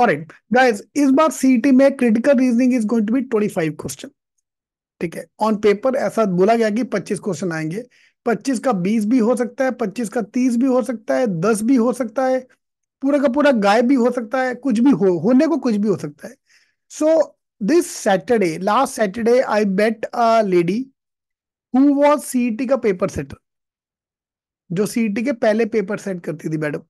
alright guys इस बार CET में critical reasoning is going to be 25 question ठीक है ऑन पेपर ऐसा बोला गया कि 25 क्वेश्चन आएंगे 25 का 20 भी हो सकता है 25 का 30 भी हो सकता है 10 भी हो सकता है पूरा का पूरा गायब भी हो सकता है कुछ भी हो होने को कुछ भी हो सकता है so this Saturday last Saturday I met a lady who was CET का पेपर सेटर जो सीईटी के पहले पेपर सेट करती थी मैडम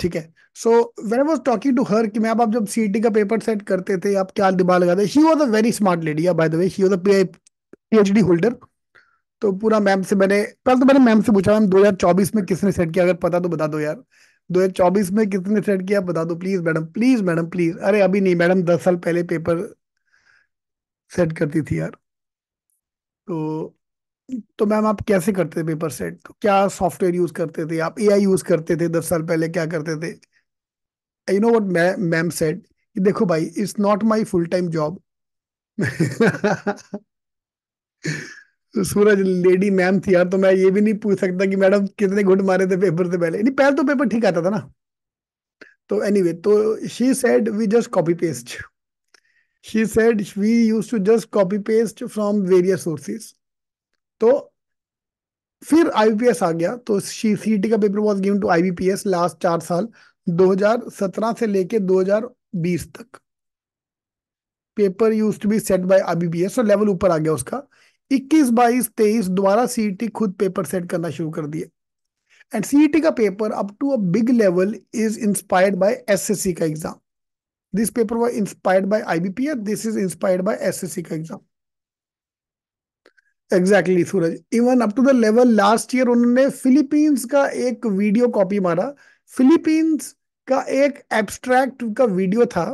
ठीक है so when I was talking to her कि मैं आप जब सी टी e का पेपर सेट करते थे आप क्या दिमाग लगाते ही was a very smart lady by the way he was a P D holder तो पूरा मैम से मैंने कल तो मैंने मैम से पूछा मैम 2024 में किसने सेट किया अगर पता तो बता दो यार 2024 में किसने सेट किया बता दो please madam please madam please अरे अभी नहीं मैडम दस साल पहले पेपर सेट करती थी यार तो तो मैम आप कैसे करते थे पेपर सेट तो क्या सॉफ्टवेयर यूज करते थे आप एआई यूज करते थे दस साल पहले क्या करते थे you know what ma'am set देखो भाई it's not my full time job Suraj lady ma'am थी यार तो मैं ये भी नहीं पूछ सकता कि मैडम कितने घुट मारे थे पेपर से पहले नहीं पहले तो पेपर ठीक आता था ना तो एनीवे anyway, तो she said we just copy paste she said we use to just copy paste from various sources तो फिर आईबीपीएस आ गया तो सीईटी का paper was given to IBPS last चार साल 2017 से लेके 2020 तक paper use to be set by IBPS और लेवल ऊपर आ गया उसका 21 बाईस तेईस द्वारा सीईटी खुद पेपर सेट करना शुरू कर दिए एंड सीईटी का paper up to a big level is inspired by SSC का exam this paper was inspired by IBPS this is inspired by SSC का exam exactly Suraj even up to the level last year उन्होंने Philippines का एक video copy मारा Philippines का एक abstract का video था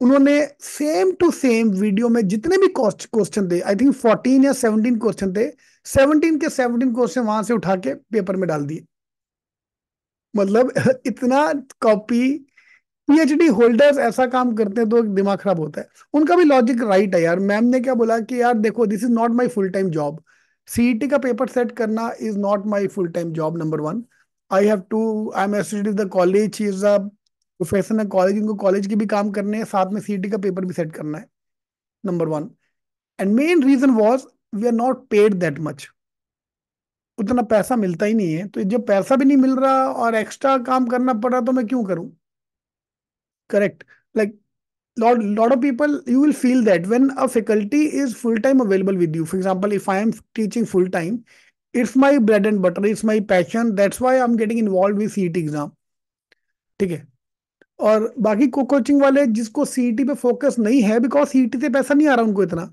उन्होंने सेम टू सेम वीडियो में जितने भी क्वेश्चन थे आई थिंक फोर्टीन या सेवनटीन क्वेश्चन थे सेवनटीन के सेवनटीन क्वेश्चन वहां से उठा के पेपर में डाल दिए मतलब इतना कॉपी पीएचडी होल्डर्स ऐसा काम करते हैं तो दिमाग खराब होता है उनका भी लॉजिक राइट है यार मैम ने क्या बोला कि यार देखो this is not my full time job CET का पेपर सेट करना is not my full time job number one I have to I am associate the college is a professor college उनको college के भी काम करने हैं साथ में सीईटी e का पेपर भी सेट करना है number one and main reason was we are not paid that much उतना पैसा मिलता ही नहीं है तो जब पैसा भी नहीं मिल रहा और एक्स्ट्रा काम करना पड़ रहा तो मैं क्यों करूं correct like lot lot of people you will feel that when a faculty is full time available with you for example if i am teaching full time it's my bread and butter it's my passion that's why i'm getting involved with CET exam theek hai और बाकी को coaching वाले जिसको CET पे focus नहीं है because CET से पैसा नहीं आ रहा उनको इतना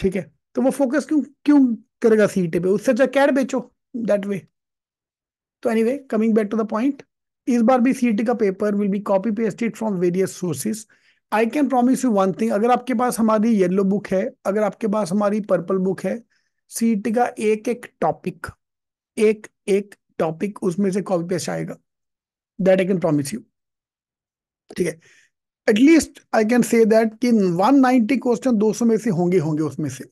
ठीक है तो वो फोकस क्यों क्यों करेगा सीईटी पे उससे अच्छा कैर बेचो दैट वे तो anyway coming back to the point इस बार भी सी का paper will be copy pasted from various sources I can promise you one thing अगर आपके पास हमारी येलो बुक है अगर आपके पास हमारी पर्पल बुक है सी का एक एक टॉपिक एक एक टॉपिक उसमें से कॉपी पेस्ट आएगा that I can promise you ठीक है at least I can say that कि 190 क्वेश्चन 200 में से होंगे होंगे उसमें से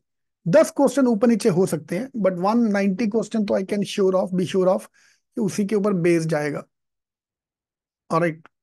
10 क्वेश्चन ऊपर नीचे हो सकते हैं बट 190 क्वेश्चन तो I can sure of be sure of उसी के ऊपर बेस जाएगा all right